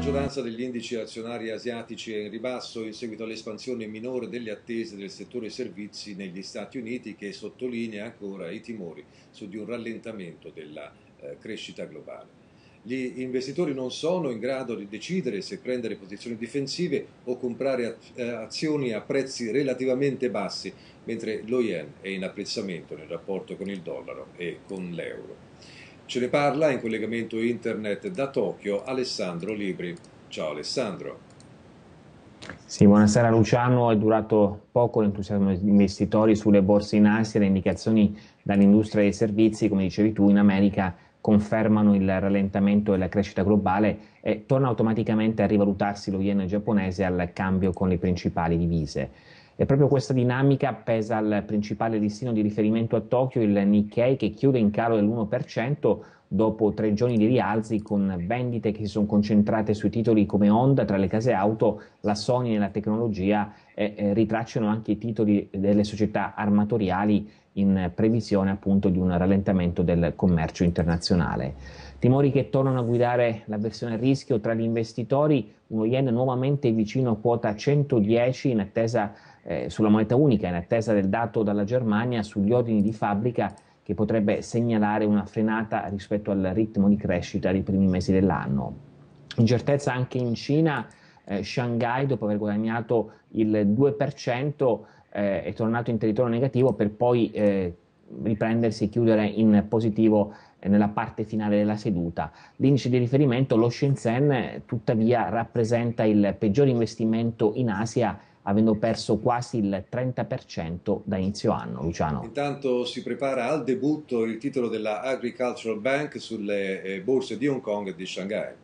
maggioranza degli indici azionari asiatici è in ribasso in seguito all'espansione minore delle attese del settore servizi negli Stati Uniti che sottolinea ancora i timori su di un rallentamento della eh, crescita globale. Gli investitori non sono in grado di decidere se prendere posizioni difensive o comprare eh, azioni a prezzi relativamente bassi, mentre lo yen è in apprezzamento nel rapporto con il dollaro e con l'euro. Ce ne parla in collegamento internet da Tokyo Alessandro Libri. Ciao Alessandro. Sì, buonasera Luciano, è durato poco l'entusiasmo degli investitori sulle borse in Asia, le indicazioni dall'industria dei servizi, come dicevi tu, in America confermano il rallentamento della crescita globale e torna automaticamente a rivalutarsi lo yen giapponese al cambio con le principali divise. E proprio questa dinamica pesa al principale destino di riferimento a Tokyo, il Nikkei, che chiude in calo dell'1%, dopo tre giorni di rialzi con vendite che si sono concentrate sui titoli come Honda, tra le case auto, la Sony e la tecnologia eh, eh, ritracciano anche i titoli delle società armatoriali in previsione appunto di un rallentamento del commercio internazionale. Timori che tornano a guidare la versione a rischio tra gli investitori, uno yen nuovamente vicino a quota 110 in attesa eh, sulla moneta unica, in attesa del dato dalla Germania sugli ordini di fabbrica che potrebbe segnalare una frenata rispetto al ritmo di crescita dei primi mesi dell'anno. Incertezza anche in Cina, eh, Shanghai dopo aver guadagnato il 2% eh, è tornato in territorio negativo per poi eh, riprendersi e chiudere in positivo eh, nella parte finale della seduta. L'indice di riferimento, lo Shenzhen, eh, tuttavia rappresenta il peggior investimento in Asia avendo perso quasi il 30% da inizio anno. Luciano. Intanto si prepara al debutto il titolo della Agricultural Bank sulle eh, borse di Hong Kong e di Shanghai.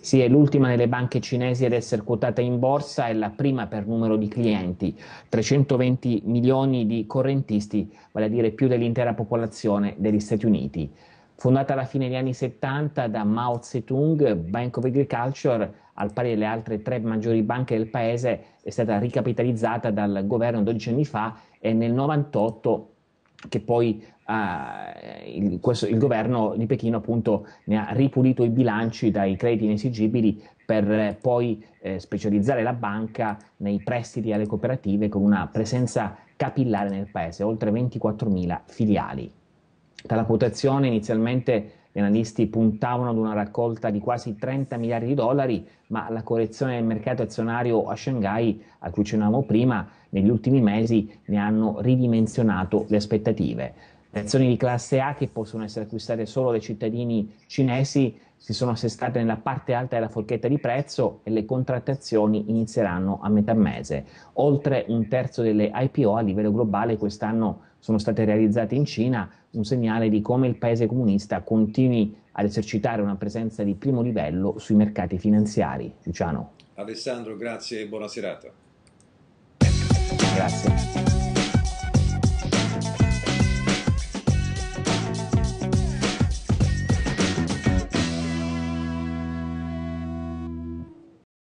Sì, è l'ultima delle banche cinesi ad essere quotata in borsa e la prima per numero di clienti, 320 milioni di correntisti, vale a dire più dell'intera popolazione degli Stati Uniti. Fondata alla fine degli anni 70 da Mao Zedong, Bank of Agriculture al pari delle altre tre maggiori banche del paese, è stata ricapitalizzata dal governo 12 anni fa e nel 98 che poi eh, il, questo, il, governo di Pechino appunto ne ha ripulito i bilanci dai crediti inesigibili per eh, poi eh, specializzare la banca nei prestiti alle cooperative con una presenza capillare nel paese, oltre 24.000 filiali. Dalla quotazione inizialmente gli analisti puntavano ad una raccolta di quasi 30 miliardi di dollari, ma la correzione del mercato azionario a Shanghai, a cui accennavamo prima, negli ultimi mesi ne hanno ridimensionato le aspettative. Le azioni di classe A, che possono essere acquistate solo dai cittadini cinesi, si sono assestate nella parte alta della forchetta di prezzo e le contrattazioni inizieranno a metà mese. Oltre un terzo delle IPO a livello globale quest'anno sono state realizzate in Cina, un segnale di come il paese comunista continui ad esercitare una presenza di primo livello sui mercati finanziari. Luciano. Alessandro, grazie e buona serata. Grazie.